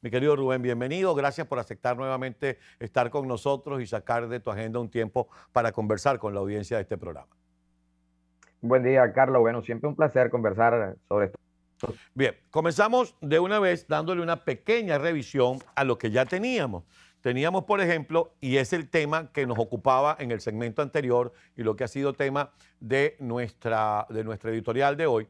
Mi querido Rubén, bienvenido. Gracias por aceptar nuevamente estar con nosotros y sacar de tu agenda un tiempo para conversar con la audiencia de este programa. Buen día, Carlos. Bueno, siempre un placer conversar sobre esto. Bien, comenzamos de una vez dándole una pequeña revisión a lo que ya teníamos. Teníamos, por ejemplo, y es el tema que nos ocupaba en el segmento anterior y lo que ha sido tema de nuestra, de nuestra editorial de hoy,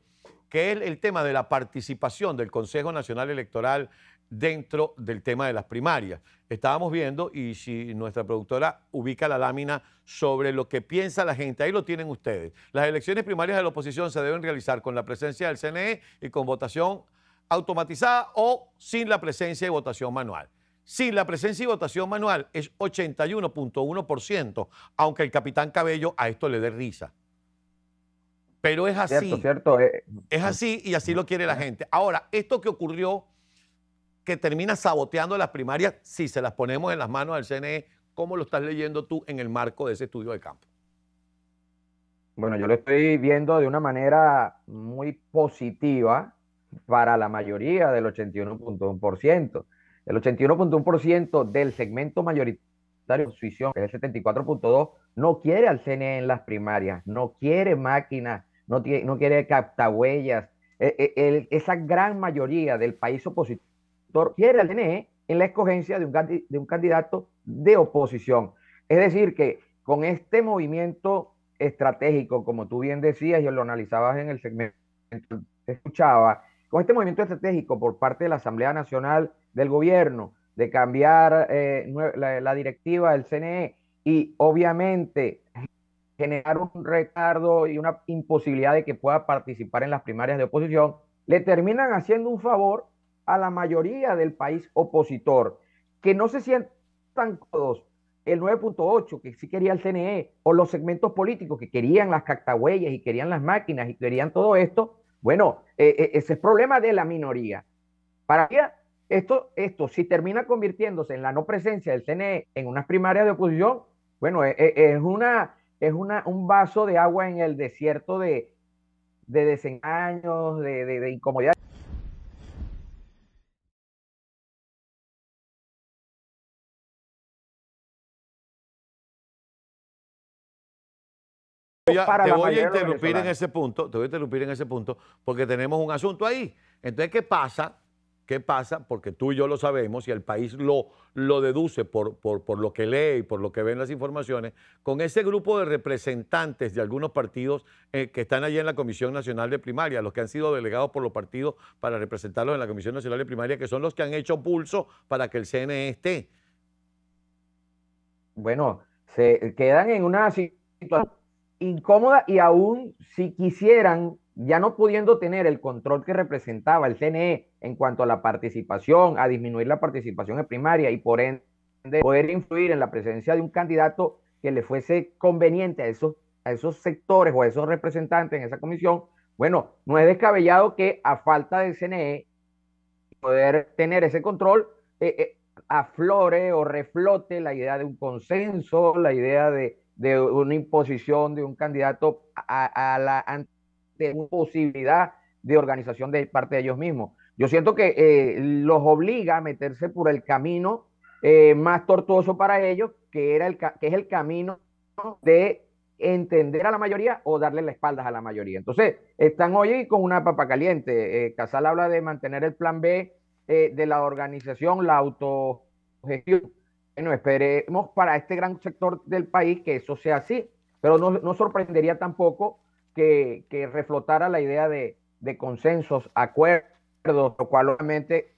que es el tema de la participación del Consejo Nacional Electoral dentro del tema de las primarias. Estábamos viendo, y si nuestra productora ubica la lámina sobre lo que piensa la gente, ahí lo tienen ustedes. Las elecciones primarias de la oposición se deben realizar con la presencia del CNE y con votación automatizada o sin la presencia y votación manual. Sin la presencia y votación manual es 81.1%, aunque el capitán Cabello a esto le dé risa. Pero es así. Eh, es así y así lo quiere la eh. gente. Ahora, esto que ocurrió que termina saboteando las primarias si se las ponemos en las manos del CNE? ¿Cómo lo estás leyendo tú en el marco de ese estudio de campo? Bueno, yo lo estoy viendo de una manera muy positiva para la mayoría del 81.1%. El 81.1% del segmento mayoritario de oposición, el 74.2%, no quiere al CNE en las primarias, no quiere máquinas, no, no quiere captahuellas. E, e, esa gran mayoría del país opositor quiere el en la escogencia de un, candidato de oposición. Es decir, que con este movimiento estratégico, como tú bien decías, yo lo analizabas en el segmento, escuchaba, con este movimiento estratégico por parte de la Asamblea Nacional del Gobierno de cambiar eh, la, la, directiva del CNE y obviamente generar un retardo y una imposibilidad de que pueda participar en las primarias de oposición, le terminan haciendo un favor a la mayoría del país opositor, que no se sientan todos el 9.8 que sí quería el TNE o los segmentos políticos que querían las cactahuellas y querían las máquinas y querían todo esto, bueno, eh, eh, ese es problema de la minoría. Para esto, esto, si termina convirtiéndose en la no presencia del TNE en unas primarias de oposición, bueno, eh, es, una, es una, un vaso de agua en el desierto de, desengaños, de, de, te voy a interrumpir en ese punto, te voy a interrumpir en ese punto, porque tenemos un asunto ahí. Entonces, ¿qué pasa? ¿Qué pasa? Porque tú y yo lo sabemos y el país lo, lo deduce por, por, por, lo que lee y por lo que ven las informaciones, con ese grupo de representantes de algunos partidos eh, que están allí en la Comisión Nacional de Primaria, los que han sido delegados por los partidos para representarlos en la Comisión Nacional de Primaria, que son los que han hecho pulso para que el CNE esté. Bueno, se quedan en una situación incómoda y aún si quisieran, ya no pudiendo tener el control que representaba el CNE en cuanto a la participación, a disminuir la participación en primaria y por ende poder influir en la presencia de un candidato que le fuese conveniente a esos, a esos sectores o a esos representantes en esa comisión, bueno, no es descabellado que a falta del CNE poder tener ese control, eh, eh, aflore o reflote la idea de un consenso, la idea de, de una imposición de un candidato a, la ante posibilidad de organización de parte de ellos mismos. Yo siento que eh, los obliga a meterse por el camino eh, más tortuoso para ellos, que, era el, que es el camino de entender a la mayoría o darle la espaldas a la mayoría. Entonces, están hoy con una papa caliente. Eh, Casal habla de mantener el plan B de la organización, la autogestión. Bueno, esperemos para este gran sector del país que eso sea así, pero no, sorprendería tampoco que, que, reflotara la idea de, de consensos, acuerdos, lo cual obviamente